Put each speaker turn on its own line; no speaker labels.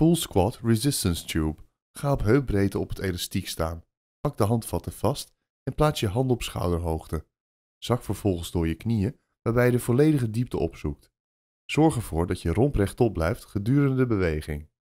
Full squat resistance tube. Ga op heupbreedte op het elastiek staan. Pak de handvatten vast en plaats je handen op schouderhoogte. Zak vervolgens door je knieën, waarbij je de volledige diepte opzoekt. Zorg ervoor dat je romp rechtop blijft gedurende de
beweging.